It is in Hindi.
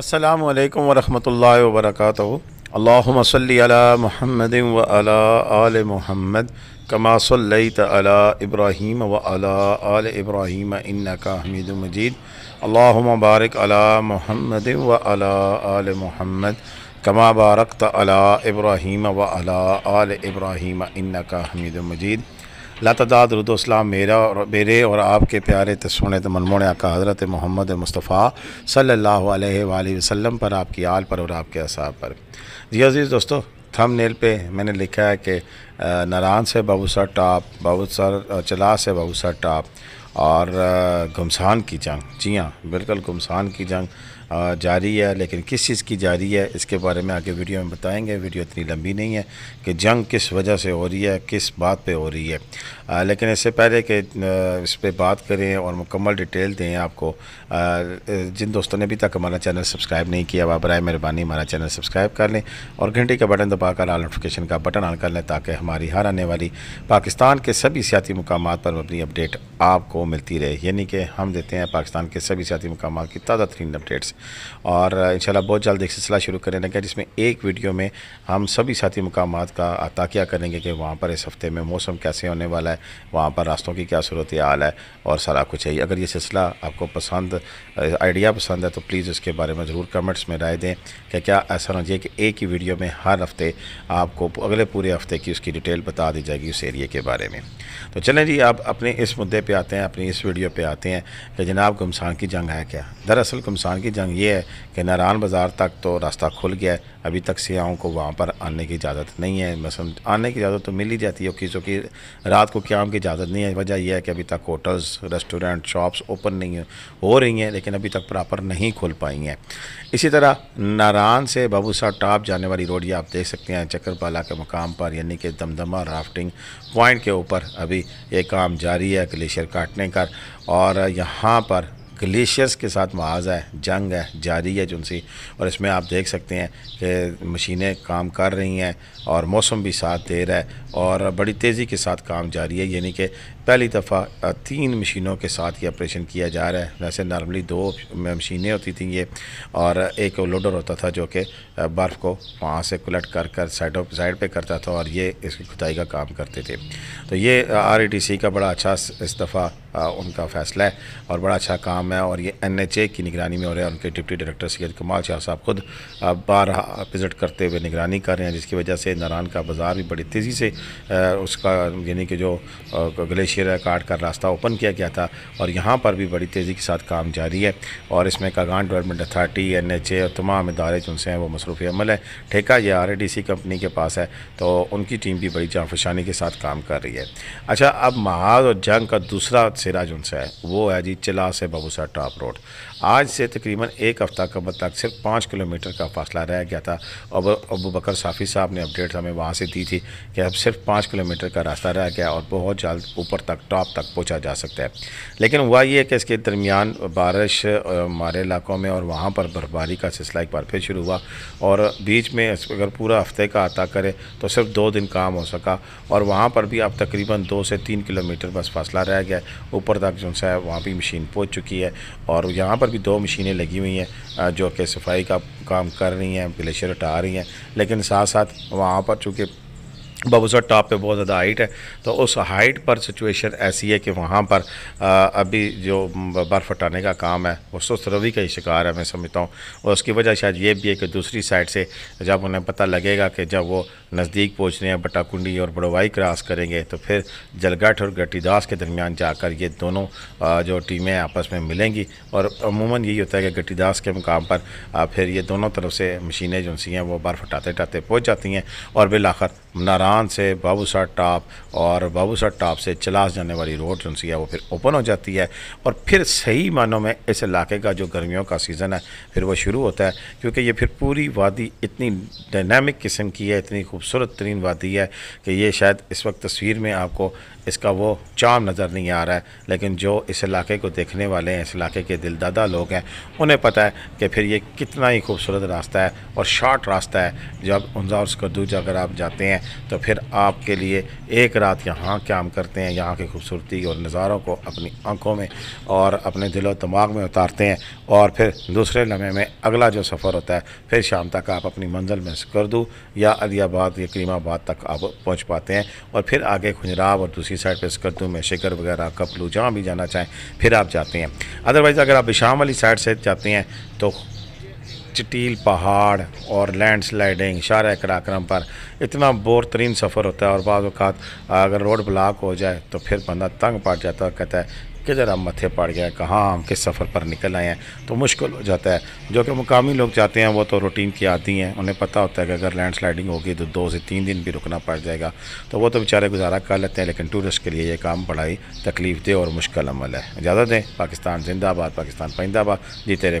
अल्लाम वरहमल वरक अल्लाम अला महमद व अला आल महमद कमासल्त अला इब्राहीम व अला आल इब्राहीम इन्नका हमीद मजीद अल्लाम बारक अला महमद व अला आल महमद कमा बारकत अला इब्राहीम व अला आल इब्राहीम इन्नका हमीद मजीद लतदाद रुदोस्लाम मेरा और मेरे और आपके प्यारे तस्वण मनमोने का हज़रत मोहम्मद मुस्तफ़ा सल्ला वसम पर आपकी आल पर और आपके असाब पर जी अज़ीज़ दोस्तों थम नेल पर मैंने लिखा है कि नारान से टाप टॉप बाबूसर चला से सर टॉप और घमसान की जंग जी हाँ बिल्कुल घुमसान की जंग जारी है लेकिन किस चीज़ की जारी है इसके बारे में आगे वीडियो में बताएंगे वीडियो इतनी लंबी नहीं है कि जंग किस वजह से हो रही है किस बात पे हो रही है आ, लेकिन इससे पहले कि इस पर बात करें और मुकम्मल डिटेल दें आपको आ, जिन दोस्तों ने अभी तक हमारा चैनल सब्सक्राइब नहीं किया वह बरए मेहरबानी हमारा चैनल सब्सक्राइब कर लें और घंटे का बटन दबाकर आल नोटिफिकेशन का बटन ऑन कर लें ताकि हमारी हर आने वाली पाकिस्तान के सभी सियाती मकाम पर अपनी अपडेट आपको मिलती रहे यानी कि हम देते हैं पाकिस्तान के सभी सियाती मकाम की ताज़ा तरीन अपडेट्स और इंशाल्लाह बहुत जल्द एक सिलसिला शुरू करने लगा जिसमें एक वीडियो में हम सभी साथी मकाम का अताकिया करेंगे कि वहाँ पर इस हफ़्ते में मौसम कैसे होने वाला है वहाँ पर रास्तों की क्या सूरत हाल है और सारा कुछ है अगर ये सिलसिला आपको पसंद आइडिया पसंद है तो प्लीज़ उसके बारे में ज़रूर कमेंट्स में राय दें कि क्या ऐसा होना चाहिए कि एक ही वीडियो में हर हफ़्ते आपको अगले पूरे हफ़्ते की उसकी डिटेल बता दी जाएगी उस एरिए के बारे में तो चलें जी आप अपने इस मुद्दे पर आते हैं अपनी इस वीडियो पर आते हैं कि जनाब गुमसान की जंग है क्या दरअसल गुमसान की जंग तंग ये है कि नारायण बाज़ार तक तो रास्ता खुल गया है अभी तक सियाहों को वहाँ पर आने की इजाज़त नहीं है मसलन आने की इजाज़त तो मिल ही जाती है क्योंकि चूँकि रात को क्याम की इजाज़त नहीं है वजह यह है कि अभी तक होटल्स रेस्टोरेंट शॉप्स ओपन नहीं हो रही हैं लेकिन अभी तक प्रॉपर नहीं खुल पाई हैं इसी तरह नारायण से बाबूसा टाप जाने वाली रोड ये आप देख सकते हैं चक्करपाला के मकाम पर यानी कि दमदमा राफ्टिंग पॉइंट के ऊपर अभी ये काम जारी है ग्लेशियर काटने का और यहाँ पर ग्लेशियर्स के साथ मुआवजा है जंग है जारी है जुनसी और इसमें आप देख सकते हैं कि मशीनें काम कर रही हैं और मौसम भी साथ दे रहा है और बड़ी तेज़ी के साथ काम जारी है यानी कि पहली दफ़ा तीन मशीनों के साथ ये ऑपरेशन किया जा रहा है वैसे नॉर्मली दो मशीनें होती थी ये और एक लोडर होता था जो कि बर्फ़ को वहाँ से पलट कर कर साइडों साइड पे करता था और ये इसकी खुदाई का काम करते थे तो ये आर का बड़ा अच्छा इस दफ़ा उनका फ़ैसला है और बड़ा अच्छा काम है और ये एन एच ए की निगरानी में हो रहा है उनके डिप्टी डायरेक्टर सैद कमाल शाह साहब खुद बार विज़िट करते हुए निगरानी कर रहे हैं जिसकी वजह से नारान का बाज़ार भी बड़ी तेज़ी से उसका यानी कि जो ग्लेशियर शेरा काट कर रास्ता ओपन किया गया था और यहाँ पर भी बड़ी तेज़ी के साथ काम जारी है और इसमें Kaghan development authority N H A और तमाम इदारे जिनसे हैं वो मसरूफ़ अमल है ठेका ये आर डी सी कंपनी के पास है तो उनकी टीम भी बड़ी जाफशानी के साथ काम कर रही है अच्छा अब महाज और जंग का दूसरा सिरा जो है वो है जी चिला से बबूसा टॉप रोड आज से तकरीबन एक हफ़्ता कब तक सिर्फ पाँच किलोमीटर का फासला रह गया था अब अबू बकर साफ़ी साहब ने अपडेट हमें वहाँ से दी थी कि अब सिर्फ पाँच किलोमीटर का रास्ता रह गया और बहुत जल्द ऊपर तक टॉप तक पहुँचा जा सकता है लेकिन हुआ ये कि इसके दरमियान बारिश हमारे इलाकों में और वहाँ पर बर्फबारी का सिलसिला एक बार फिर शुरू हुआ और बीच में अगर पूरा हफ्ते का आता करे तो सिर्फ दो दिन काम हो सका और वहाँ पर भी अब तकरीबन दो से तीन किलोमीटर बस फासला रह गया ऊपर तक जो सा वहाँ भी मशीन पहुँच चुकी है और यहाँ पर भी दो मशीनें लगी हुई हैं जो कि सफाई का काम कर रही हैं ग्लेशियर हटा रही हैं लेकिन साथ साथ वहाँ पर चूँकि बबूसर टॉप पे बहुत ज़्यादा हाइट है तो उस हाइट पर सिचुएशन ऐसी है कि वहाँ पर अभी जो बर्फ़ हटाने का काम है वो सुस्त रवि का ही शिकार है मैं समझता हूँ और उसकी वजह शायद ये भी है कि दूसरी साइड से जब उन्हें पता लगेगा कि जब वो नज़दीक पहुँच रहे हैं बटाकुंडी और बड़ोवाई क्रॉस करेंगे तो फिर जलगढ़ और गटीदास के दरमियान जाकर ये दोनों जो टीमें आपस में मिलेंगी और अमूमन यही होता है कि गटीदास के मुकाम पर फिर ये दोनों तरफ से मशीनें जो सी हैं वो बर्फ़ हटाते हटाते पहुँच जाती हैं और बिलाखर नारान से बाबूसा टॉप और बाबूसा टॉप से चलास जाने वाली रोड जो सी है वो फिर ओपन हो जाती है और फिर सही मानों में इस इलाके का जो गर्मियों का सीज़न है फिर वो शुरू होता है क्योंकि ये फिर पूरी वादी इतनी डायनामिक किस्म की है इतनी खूबसूरत तरीन बात यह है कि ये शायद इस वक्त तस्वीर में आपको इसका वो चाम नज़र नहीं आ रहा है लेकिन जो इस इलाके को देखने वाले हैं इस इलाके के दिलदादा लोग हैं उन्हें पता है कि फिर ये कितना ही खूबसूरत रास्ता है और शार्ट रास्ता है जब उनजा और स्कर्दूज अगर आप जाते हैं तो फिर आपके लिए एक रात यहाँ काम करते हैं यहाँ की खूबसूरती और नज़ारों को अपनी आँखों में और अपने दिलो दिमाग में उतारते हैं और फिर दूसरे लम्हे में अगला जो सफ़र होता है फिर शाम तक आप अपनी मंजिल में स्कर्दू या अलियाबाद बाद या करीमाबाद तक आप पहुंच पाते हैं और फिर आगे खुजराब और दूसरी साइड पर स्कर्दू में शिकर वगैरह कपलू जहाँ भी जाना चाहें फिर आप जाते हैं अदरवाइज़ अगर आप शाम वाली साइड से जाते हैं तो चटील पहाड़ और लैंड स्लाइडिंग शार कराक्रम पर इतना बोर तरीन सफ़र होता है और बाद अगर रोड ब्लॉक हो जाए तो फिर बंदा तंग पड़ जाता है कहता है कि ज़रा मथे पड़ गया कहाँ हम किस सफ़र पर निकल आए हैं तो मुश्किल हो जाता है जो कि मुकामी लोग जाते हैं वो तो रूटीन की आती हैं उन्हें पता होता है कि अगर लैंड स्लाइडिंग होगी तो दो से तीन दिन भी रुकना पड़ जाएगा तो वो तो बेचारे गुजारा कर लेते हैं लेकिन टूरिस्ट के लिए ये काम बड़ा ही तकलीफ दे और मुश्किल अमल है इजाज़त दें पाकिस्तान जिंदाबाद पाकिस्तान परिंदाबाद जीते रहे